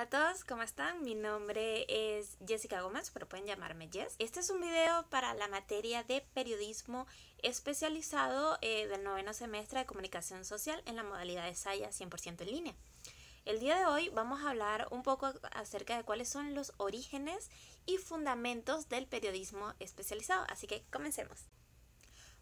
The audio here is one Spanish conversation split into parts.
Hola a todos, ¿cómo están? Mi nombre es Jessica Gómez, pero pueden llamarme Jess. Este es un video para la materia de periodismo especializado eh, del noveno semestre de comunicación social en la modalidad de SAIA 100% en línea. El día de hoy vamos a hablar un poco acerca de cuáles son los orígenes y fundamentos del periodismo especializado, así que comencemos.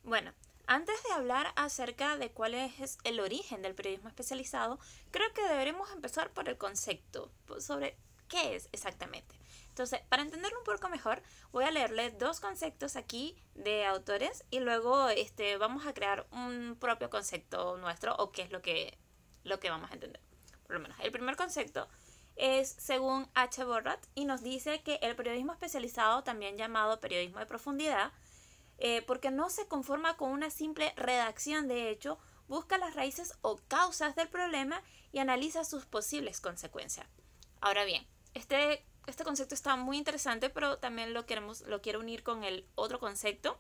Bueno, antes de hablar acerca de cuál es el origen del periodismo especializado, creo que deberemos empezar por el concepto, sobre qué es exactamente. Entonces, para entenderlo un poco mejor, voy a leerle dos conceptos aquí de autores y luego este, vamos a crear un propio concepto nuestro o qué es lo que, lo que vamos a entender. Por lo menos, el primer concepto es según H. Borrat y nos dice que el periodismo especializado, también llamado periodismo de profundidad, eh, porque no se conforma con una simple redacción de hecho, busca las raíces o causas del problema y analiza sus posibles consecuencias. Ahora bien, este, este concepto está muy interesante, pero también lo, queremos, lo quiero unir con el otro concepto,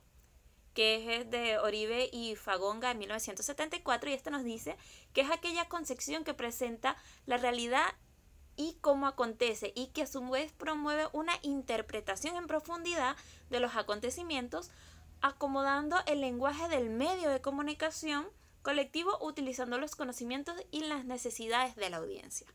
que es de Oribe y Fagonga en 1974, y este nos dice que es aquella concepción que presenta la realidad y cómo acontece, y que a su vez promueve una interpretación en profundidad de los acontecimientos acomodando el lenguaje del medio de comunicación colectivo utilizando los conocimientos y las necesidades de la audiencia.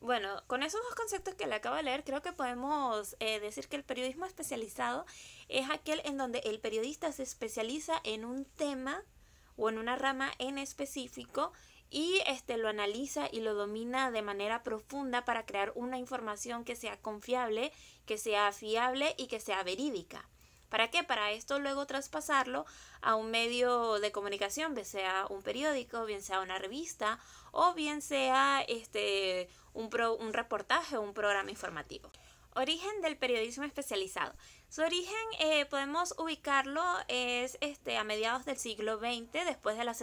Bueno, con esos dos conceptos que le acabo de leer, creo que podemos eh, decir que el periodismo especializado es aquel en donde el periodista se especializa en un tema o en una rama en específico y este lo analiza y lo domina de manera profunda para crear una información que sea confiable, que sea fiable y que sea verídica. ¿Para qué? Para esto luego traspasarlo a un medio de comunicación, bien sea un periódico, bien sea una revista o bien sea este, un, reportaje o un programa informativo. Origen del periodismo especializado. Su origen eh, podemos ubicarlo es este, a mediados del siglo XX, después de la,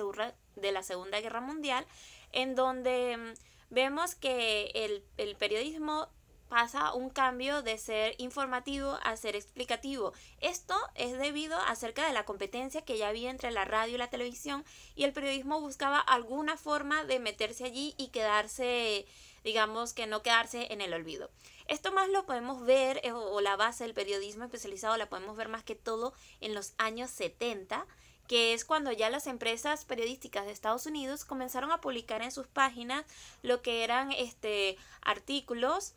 de la Segunda Guerra Mundial, en donde mm, vemos que el, el periodismo pasa un cambio de ser informativo a ser explicativo. Esto es debido acerca de la competencia que ya había entre la radio y la televisión y el periodismo buscaba alguna forma de meterse allí y quedarse, digamos que no quedarse en el olvido. Esto más lo podemos ver, eh, o la base del periodismo especializado la podemos ver más que todo en los años 70 que es cuando ya las empresas periodísticas de Estados Unidos comenzaron a publicar en sus páginas lo que eran este artículos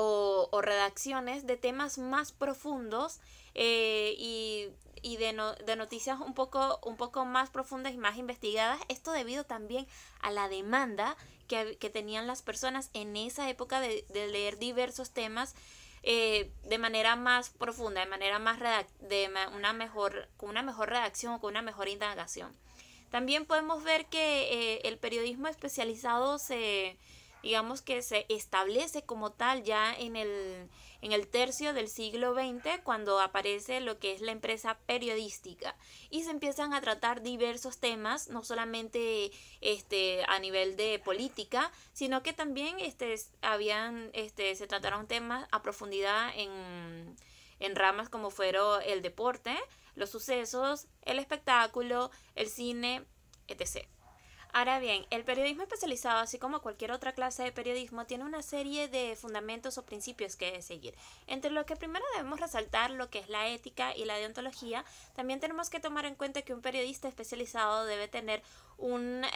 o, redacciones de temas más profundos eh, y, de, noticias un poco, un poco más profundas y más investigadas. Esto debido también a la demanda que, tenían las personas en esa época de, leer diversos temas. Eh, de manera más profunda, de manera más de una mejor, con una mejor redacción o con una mejor indagación. También podemos ver que eh, el periodismo especializado se, digamos que se establece como tal ya en el, tercio del siglo XX cuando aparece lo que es la empresa periodística y se empiezan a tratar diversos temas, no solamente este, a nivel de política, sino que también este, habían, este, se trataron temas a profundidad en, en ramas como fueron el deporte, los sucesos, el espectáculo, el cine, etc. Ahora bien, el periodismo especializado, así como cualquier otra clase de periodismo, tiene una serie de fundamentos o principios que seguir. Entre los que primero debemos resaltar lo que es la ética y la deontología, también tenemos que tomar en cuenta que un periodista especializado debe tener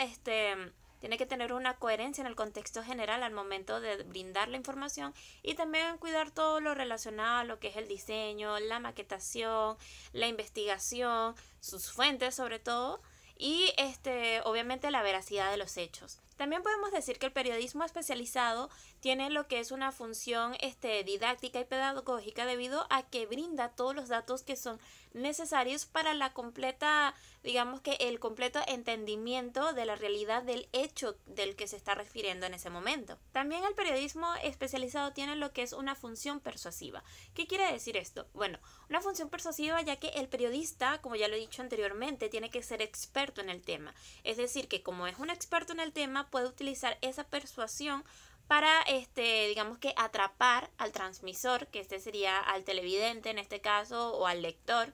este, tiene que tener una coherencia en el contexto general al momento de brindar la información y también cuidar todo lo relacionado a lo que es el diseño, la maquetación, la investigación, sus fuentes sobre todo y este, obviamente la veracidad de los hechos. También podemos decir que el periodismo especializado tiene lo que es una función este, didáctica y pedagógica debido a que brinda todos los datos que son necesarios para la completa, digamos que el completo entendimiento de la realidad del hecho del que se está refiriendo en ese momento. También el periodismo especializado tiene lo que es una función persuasiva. ¿Qué quiere decir esto? Bueno, una función persuasiva ya que el periodista, como ya lo he dicho anteriormente, tiene que ser experto en el tema. Es decir, que como es un experto en el tema, puede utilizar esa persuasión para, este, digamos que atrapar al transmisor, que este sería al televidente en este caso, o al lector,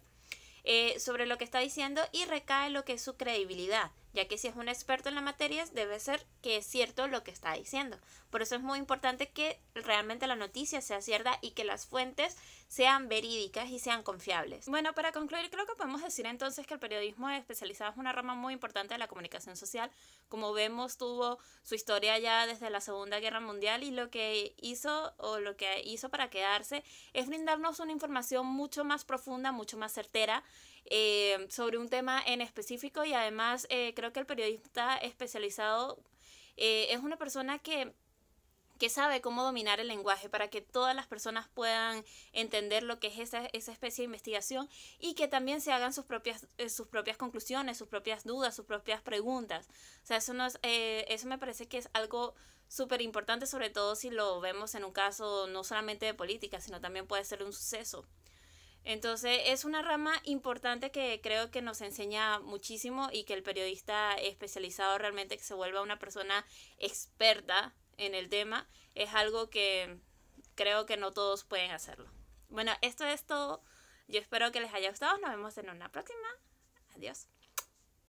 eh, sobre lo que está diciendo y recae lo que es su credibilidad ya que si es un experto en la materia debe ser que es cierto lo que está diciendo. Por eso es muy importante que realmente la noticia sea cierta y que las fuentes sean verídicas y sean confiables. Bueno, para concluir, creo que podemos decir entonces que el periodismo especializado es una rama muy importante de la comunicación social. Como vemos, tuvo su historia ya desde la Segunda Guerra Mundial y lo que hizo o lo que hizo para quedarse es brindarnos una información mucho más profunda, mucho más certera eh, sobre un tema en específico y además eh, creo que el periodista especializado eh, es una persona que que sabe cómo dominar el lenguaje para que todas las personas puedan entender lo que es esa, esa especie de investigación y que también se hagan sus propias, sus propias conclusiones, sus propias dudas, sus propias preguntas. O sea, eso, eso me parece que es algo súper importante, sobre todo si lo vemos en un caso no solamente de política, sino también puede ser un suceso. Entonces es una rama importante que creo que nos enseña muchísimo y que el periodista especializado realmente que se vuelva una persona experta en el tema es algo que creo que no todos pueden hacerlo. Bueno, esto es todo. Yo espero que les haya gustado. Nos vemos en una próxima. Adiós.